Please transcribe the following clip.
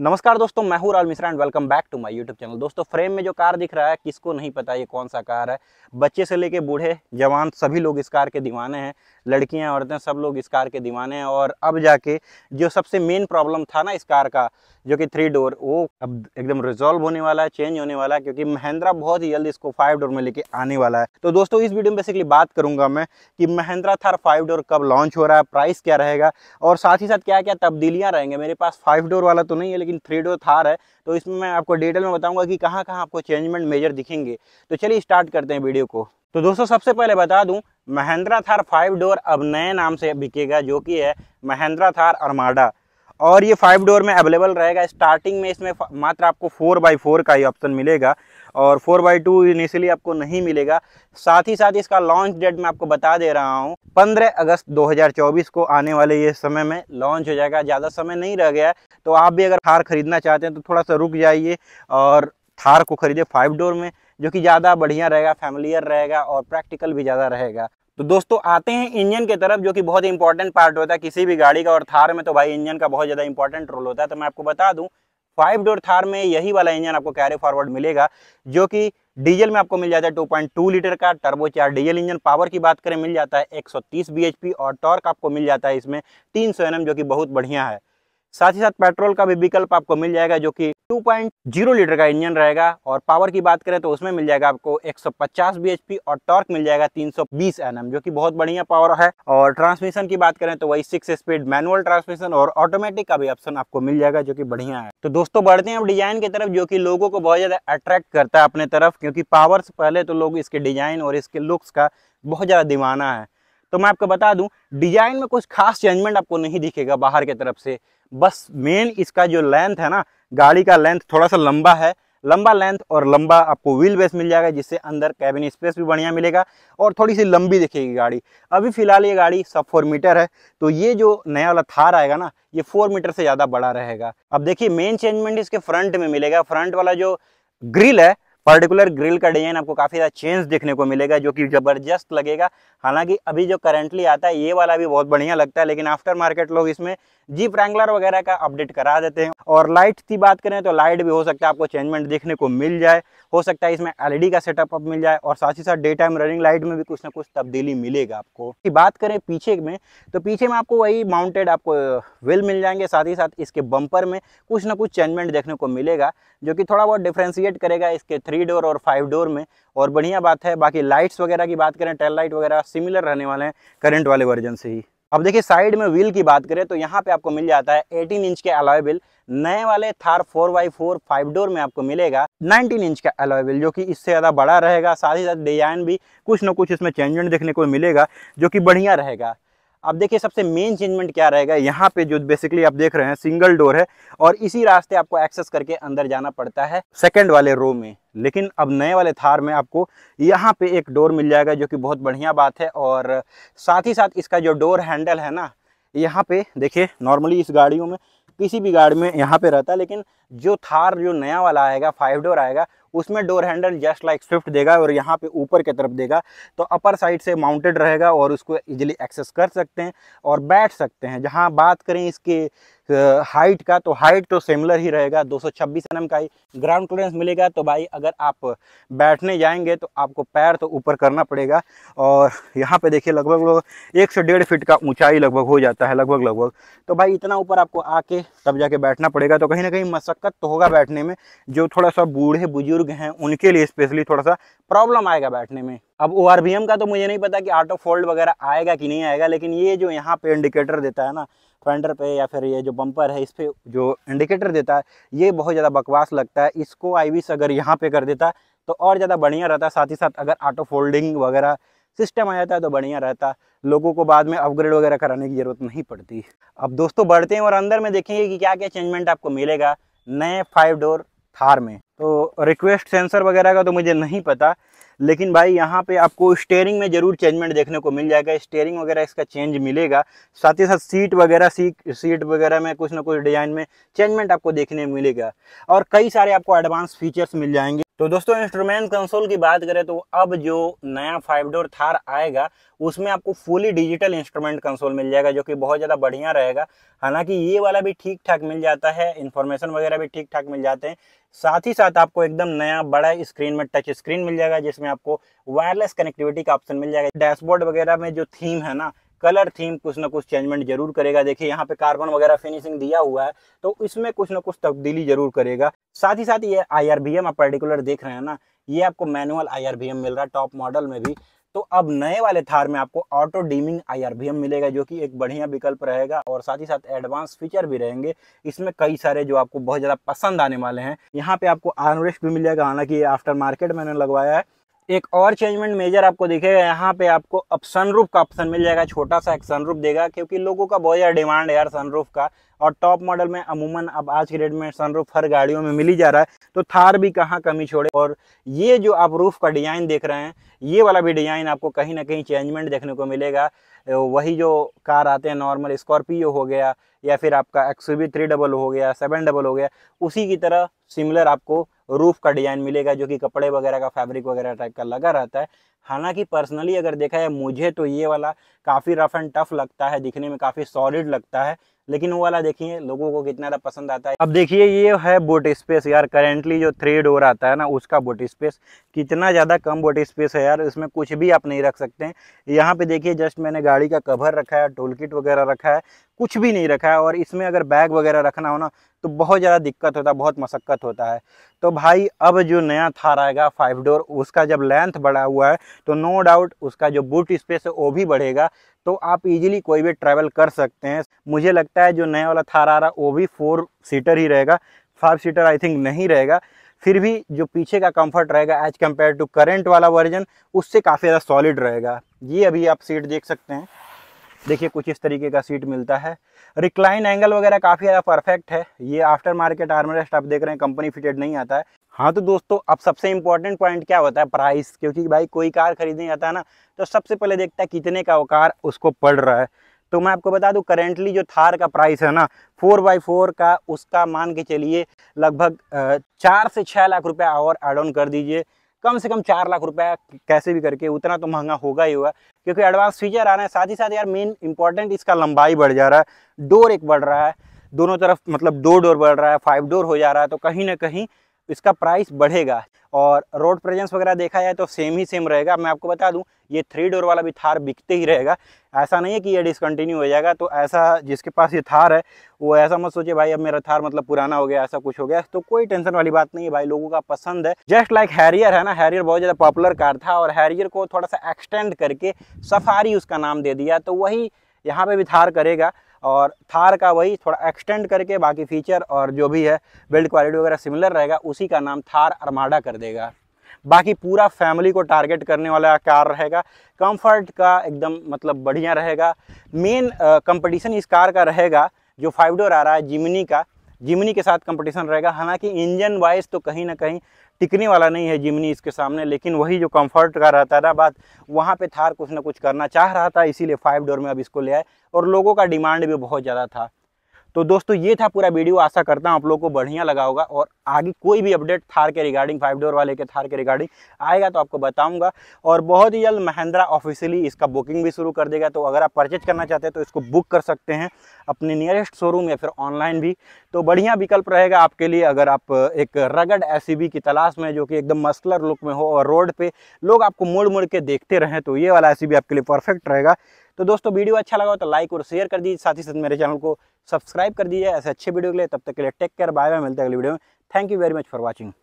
नमस्कार दोस्तों मैं हूं राल Mishra and welcome back to my YouTube channel दोस्तों फ्रेम में जो कार दिख रहा है किसको नहीं पता ये कौन सा कार है बच्चे से लेके बूढ़े जवान सभी लोग इस कार के दीवाने हैं लड़कियां औरतें सब लोग इस कार के दीवाने हैं और अब जाके जो सबसे मेन प्रॉब्लम था ना इस कार का जो कि थ्री डोर वो अब एकदम रिजॉल्व होने वाला है चेंज होने वाला है क्योंकि महिंद्रा बहुत ही जल्द इसको फाइव डोर में लेके आने वाला है तो दोस्तों इस वीडियो में बेसिकली बात करूंगा मैं कि महिंद्रा थार फाइव डोर कब लॉन्च हो रहा है प्राइस क्या रहेगा और साथ ही साथ क्या क्या तब्दीलियाँ रहेंगे मेरे पास फाइव डोर वाला तो नहीं है लेकिन थ्री डोर थार है तो इसमें मैं आपको डिटेल में बताऊंगा कि कहाँ कहाँ आपको चेंजमेंट मेजर दिखेंगे तो चलिए स्टार्ट करते हैं वीडियो को तो दोस्तों सबसे पहले बता दूं महेंद्रा थार फाइव डोर अब नए नाम से बिकेगा जो कि है महेंद्रा थार अरमाडा और ये फाइव डोर में अवेलेबल रहेगा स्टार्टिंग में इसमें मात्र आपको फोर बाई फोर का ही ऑप्शन मिलेगा और फोर बाई टू इनिशियली आपको नहीं मिलेगा साथ ही साथ इसका लॉन्च डेट मैं आपको बता दे रहा हूँ 15 अगस्त 2024 को आने वाले ये समय में लॉन्च हो जाएगा ज़्यादा समय नहीं रह गया तो आप भी अगर थार खरीदना चाहते हैं तो थोड़ा सा रुक जाइए और थार को खरीदे फाइव डोर में जो कि ज़्यादा बढ़िया रहेगा फैमिलियर रहेगा और प्रैक्टिकल भी ज़्यादा रहेगा तो दोस्तों आते हैं इंजन के तरफ जो कि बहुत इंपॉर्टेंट पार्ट होता है किसी भी गाड़ी का और थार में तो भाई इंजन का बहुत ज़्यादा इंपॉर्टेंट रोल होता है तो मैं आपको बता दूं फाइव डोर थार में यही वाला इंजन आपको कैरी फॉरवर्ड मिलेगा जो कि डीजल में आपको मिल जाता है 2.2 लीटर का टर्बोचार डीजल इंजन पावर की बात करें मिल जाता है 130 बीएचपी और टॉर्क आपको मिल जाता है इसमें 300 सौ जो कि बहुत बढ़िया है साथ ही साथ पेट्रोल का भी विकल्प आपको मिल जाएगा जो कि 2.0 लीटर का इंजन रहेगा और पावर की बात करें तो उसमें मिल जाएगा आपको 150 bhp और टॉर्क मिल जाएगा 320 nm जो कि बहुत बढ़िया पावर है और ट्रांसमिशन की बात करें तो वही सिक्स स्पीड मैनुअल ट्रांसमिशन और ऑटोमेटिक का भी ऑप्शन आपको मिल जाएगा जो की बढ़िया है तो दोस्तों बढ़ते हैं डिजाइन की तरफ जो की लोगों को बहुत ज्यादा अट्रैक्ट करता है अपने तरफ क्योंकि पावर से पहले तो लोग इसके डिजाइन और इसके लुक्स का बहुत ज्यादा दीवाना है तो मैं आपको बता दूं डिजाइन में कुछ खास चेंजमेंट आपको नहीं दिखेगा बाहर की तरफ से बस मेन इसका जो लेंथ है ना गाड़ी का लेंथ थोड़ा सा लंबा है लंबा लेंथ और लंबा आपको व्हील बेस मिल जाएगा जिससे अंदर कैबिन स्पेस भी बढ़िया मिलेगा और थोड़ी सी लंबी दिखेगी गाड़ी अभी फिलहाल ये गाड़ी सब फोर मीटर है तो ये जो नया वाला थार आएगा ना ये फोर मीटर से ज़्यादा बड़ा रहेगा अब देखिए मेन चेंजमेंट इसके फ्रंट में मिलेगा फ्रंट वाला जो ग्रिल है पर्टिकुलर ग्रिल का डिजाइन आपको काफ़ी ज़्यादा चेंज देखने को मिलेगा जो कि ज़बरदस्त लगेगा हालांकि अभी जो करंटली आता है ये वाला भी बहुत बढ़िया लगता है लेकिन आफ्टर मार्केट लोग इसमें जीप रैंगलर वगैरह का अपडेट करा देते हैं और लाइट की बात करें तो लाइट भी हो सकता है आपको चेंजमेंट देखने को मिल जाए हो सकता है इसमें एलईडी e का सेटअप अब मिल जाए और साथ ही साथ डे टाइम रनिंग लाइट में भी कुछ ना कुछ तब्दीली मिलेगा आपको की बात करें पीछे में तो पीछे में आपको वही माउंटेड आपको व्हील मिल जाएंगे साथ ही साथ इसके बम्पर में कुछ ना कुछ चेंजमेंट देखने को मिलेगा जो कि थोड़ा बहुत डिफ्रेंशिएट करेगा इसके थ्री डोर और फाइव डोर में और बढ़िया बात है बाकी लाइट्स वगैरह की बात करें टेल लाइट वगैरह सिमिलर रहने वाले हैं करंट वाले वर्जन से ही अब देखिए साइड में व्हील की बात करें तो यहाँ पे आपको मिल जाता है 18 इंच के अलॉय नए वाले थार 4x4 फाइव डोर में आपको मिलेगा 19 इंच का अलॉय जो कि इससे ज़्यादा बड़ा रहेगा साथ ही साथ डिजाइन भी कुछ ना कुछ इसमें चेंजमेंट देखने को मिलेगा जो कि बढ़िया रहेगा अब देखिए सबसे मेन चेंजमेंट क्या रहेगा यहाँ पे जो बेसिकली आप देख रहे हैं सिंगल डोर है और इसी रास्ते आपको एक्सेस करके अंदर जाना पड़ता है सेकेंड वाले रो में लेकिन अब नए वाले थार में आपको यहाँ पे एक डोर मिल जाएगा जो कि बहुत बढ़िया बात है और साथ ही साथ इसका जो डोर हैंडल है ना यहाँ पे देखिए नॉर्मली इस गाड़ियों में किसी भी गाड़ी में यहाँ पे रहता है लेकिन जो थार जो नया वाला आएगा फाइव डोर आएगा उसमें door handle just like Swift देगा और यहाँ पे ऊपर की तरफ देगा तो अपर साइड से माउंटेड रहेगा और उसको ईजिली एक्सेस कर सकते हैं और बैठ सकते हैं जहाँ बात करें इसके हाइट का तो हाइट तो सिमिलर ही रहेगा 226 सौ का ही ग्राउंड क्लियरेंस मिलेगा तो भाई अगर आप बैठने जाएंगे तो आपको पैर तो ऊपर करना पड़ेगा और यहाँ पे देखिए लगभग लगभग एक से डेढ़ फीट का ऊंचाई लगभग हो जाता है लगभग लगभग तो भाई इतना ऊपर आपको आके तब जाके बैठना पड़ेगा तो कहीं ना कहीं मशक्क़त तो होगा बैठने में जो थोड़ा सा बूढ़े बुजुर्ग हैं उनके लिए स्पेशली थोड़ा सा प्रॉब्लम आएगा बैठने में अब ओ का तो मुझे नहीं पता कि ऑटो फोल्ड वगैरह आएगा कि नहीं आएगा लेकिन ये जो यहाँ पे इंडिकेटर देता है ना फेंडर पे या फिर ये जो बम्पर है इस पर जो इंडिकेटर देता है ये बहुत ज़्यादा बकवास लगता है इसको आई अगर यहाँ पे कर देता तो और ज़्यादा बढ़िया रहता साथ ही साथ अगर ऑटो फोल्डिंग वगैरह सिस्टम आ जाता है तो बढ़िया रहता लोगों को बाद में अपग्रेड वगैरह कराने की ज़रूरत नहीं पड़ती अब दोस्तों बढ़ते हैं और अंदर में देखेंगे कि क्या क्या चेंजमेंट आपको मिलेगा नए फाइव डोर थार में तो रिक्वेस्ट सेंसर वगैरह का तो मुझे नहीं पता लेकिन भाई यहाँ पे आपको स्टेयरिंग में ज़रूर चेंजमेंट देखने को मिल जाएगा स्टेयरिंग वगैरह इसका चेंज मिलेगा साथ ही साथ सीट वगैरह सीट सीट वगैरह में कुछ ना कुछ डिज़ाइन में चेंजमेंट आपको देखने को मिलेगा और कई सारे आपको एडवांस फीचर्स मिल जाएंगे तो दोस्तों इंस्ट्रूमेंट कंसोल की बात करें तो अब जो नया फाइव डोर थार आएगा उसमें आपको फुली डिजिटल इंस्ट्रूमेंट कंसोल मिल जाएगा जो कि बहुत ज़्यादा बढ़िया रहेगा हालांकि ये वाला भी ठीक ठाक मिल जाता है इन्फॉर्मेशन वगैरह भी ठीक ठाक मिल जाते हैं साथ ही साथ आपको एकदम नया बड़ा स्क्रीन में टच स्क्रीन मिल जाएगा जिसमें में आपको वायरलेस कनेक्टिविटी का ऑप्शन मिल जाएगा डैशबोर्ड वगैरह में जो थीम है ना कलर थीम कुछ ना कुछ चेंजमेंट जरूर करेगा देखिए यहाँ पे कार्बन वगैरह फिनिशिंग दिया हुआ है तो इसमें कुछ ना कुछ तब्दीली जरूर करेगा साथ ही साथ ये आई आप पर्टिकुलर देख रहे हैं ना ये आपको मैनुअल आई मिल रहा है टॉप मॉडल में भी तो अब नए वाले थार में आपको ऑटो डीमिंग आई मिलेगा जो कि एक बढ़िया विकल्प रहेगा और साथ ही साथ एडवांस फीचर भी रहेंगे इसमें कई सारे जो आपको बहुत ज़्यादा पसंद आने वाले हैं यहाँ पे आपको आर्मरेस्ट भी मिल जाएगा हालांकि ये आफ्टर मार्केट मैंने लगवाया है एक और चेंजमेंट मेजर आपको दिखेगा यहाँ पे आपको अब सनरूफ का ऑप्शन मिल जाएगा छोटा सा एक सनरूफ देगा क्योंकि लोगों का बहुत ज़्यादा डिमांड है यार सनरूफ का और टॉप मॉडल में अमूमन अब आज के डेट में सनरूफ हर गाड़ियों में मिली जा रहा है तो थार भी कहाँ कमी छोड़े और ये जो आप रूफ का डिज़ाइन देख रहे हैं ये वाला भी डिज़ाइन आपको कहीं ना कहीं चेंजमेंट देखने को मिलेगा वही जो कार आते हैं नॉर्मल स्कॉर्पियो हो गया या फिर आपका एक्स वी थ्री डबल हो गया सेवन डबल हो गया उसी की तरह सिमिलर आपको रूफ का डिजाइन मिलेगा जो कि कपड़े वगैरह का फैब्रिक वगैरह टाइप का लगा रहता है हालांकि पर्सनली अगर देखा है मुझे तो ये वाला काफ़ी रफ एंड टफ लगता है दिखने में काफ़ी सॉलिड लगता है लेकिन वो वाला देखिए लोगों को कितना ज़्यादा पसंद आता है अब देखिए ये है बोट स्पेस यार करेंटली जो थ्री डोर आता है ना उसका बोट स्पेस कितना ज़्यादा कम बोट स्पेस है यार इसमें कुछ भी आप नहीं रख सकते हैं यहाँ पे देखिए जस्ट मैंने गाड़ी का कवर रखा है टोल किट वगैरह रखा है कुछ भी नहीं रखा है और इसमें अगर बैग वगैरह रखना हो ना तो बहुत ज़्यादा दिक्कत होता है बहुत मशक्क़त होता है तो भाई अब जो नया थार आएगा फाइव डोर उसका जब लेंथ बढ़ा हुआ है तो नो डाउट उसका जो बूट स्पेस है वो भी बढ़ेगा तो आप इजीली कोई भी ट्रैवल कर सकते हैं मुझे लगता है जो नया वाला थार आ रहा वो भी फोर सीटर ही रहेगा फाइव सीटर आई थिंक नहीं रहेगा फिर भी जो पीछे का कंफर्ट रहेगा एज कम्पेयर टू करेंट वाला वर्जन उससे काफ़ी ज़्यादा सॉलिड रहेगा ये अभी आप सीट देख सकते हैं देखिए कुछ इस तरीके का सीट मिलता है रिक्लाइन एंगल वगैरह काफ़ी ज़्यादा परफेक्ट है ये आफ्टर मार्केट आर्मरेस्ट आप देख रहे हैं कंपनी फिटेड नहीं आता है हाँ तो दोस्तों अब सबसे इम्पोर्टेंट पॉइंट क्या होता है प्राइस क्योंकि भाई कोई कार खरीदने जाता है ना तो सबसे पहले देखता है कितने का वो कार उसको पड़ रहा है तो मैं आपको बता दूं करेंटली जो थार का प्राइस है ना फोर बाई फोर का उसका मान के चलिए लगभग चार से छः लाख रुपया और एड ऑन कर दीजिए कम से कम चार लाख रुपया कैसे भी करके उतना तो महंगा होगा ही होगा क्योंकि एडवांस फीचर आ रहा है साथ ही साथ यार मेन इंपॉर्टेंट इसका लंबाई बढ़ जा रहा है डोर एक बढ़ रहा है दोनों तरफ मतलब दो डोर बढ़ रहा है फाइव डोर हो जा रहा है तो कहीं ना कहीं इसका प्राइस बढ़ेगा और रोड प्रेजेंस वगैरह देखा जाए तो सेम ही सेम रहेगा मैं आपको बता दूं ये थ्री डोर वाला भी थार बिकते ही रहेगा ऐसा नहीं है कि ये डिसकंटिन्यू हो जाएगा तो ऐसा जिसके पास ये थार है वो ऐसा मत सोचे भाई अब मेरा थार मतलब पुराना हो गया ऐसा कुछ हो गया तो कोई टेंशन वाली बात नहीं है भाई लोगों का पसंद है जस्ट लाइक हैरियर है ना हैरियर बहुत ज़्यादा पॉपुलर कार था और हैरियर को थोड़ा सा एक्सटेंड करके सफारी उसका नाम दे दिया तो वही यहाँ पर भी थार करेगा और थार का वही थोड़ा एक्सटेंड करके बाकी फीचर और जो भी है बिल्ड क्वालिटी वगैरह सिमिलर रहेगा उसी का नाम थार अरमाडा कर देगा बाकी पूरा फैमिली को टारगेट करने वाला कार रहेगा कंफर्ट का एकदम मतलब बढ़िया रहेगा मेन कंपटीशन इस कार का रहेगा जो फाइव डोर आ रहा है जिमनी का जिमनी के साथ कंपटीशन रहेगा हालांकि इंजन वाइज तो कहीं ना कहीं टिकने वाला नहीं है जिमनी इसके सामने लेकिन वही जो कंफर्ट का रहता था बात वहाँ पे थार कुछ ना कुछ करना चाह रहा था इसीलिए फाइव डोर में अब इसको ले आए और लोगों का डिमांड भी बहुत ज़्यादा था तो दोस्तों ये था पूरा वीडियो आशा करता हूँ आप लोग को बढ़िया लगा होगा और आगे कोई भी अपडेट थार के रिगार्डिंग फाइव डोर वाले के थार के रिगार्डिंग आएगा तो आपको बताऊँगा और बहुत ही जल्द महिंद्रा ऑफिशियली इसका बुकिंग भी शुरू कर देगा तो अगर आप परचेज करना चाहते हैं तो इसको बुक कर सकते हैं अपने नियरेस्ट शोरूम या फिर ऑनलाइन भी तो बढ़िया विकल्प रहेगा आपके लिए अगर आप एक रगड एस e की तलाश में जो कि एकदम मस्कुलर लुक में हो और रोड पर लोग आपको मुड़ मुड़ के देखते रहें तो ये वाला एस e आपके लिए परफेक्ट रहेगा तो दोस्तों वीडियो अच्छा लगा हो तो लाइक और शेयर कर दीजिए साथ ही साथ मेरे चैनल को सब्सक्राइब कर दीजिए ऐसे अच्छे वीडियो के लिए तब तक के लिए टेक केयर बाय बाय मिलते हैं अगली वीडियो में thank you very much for watching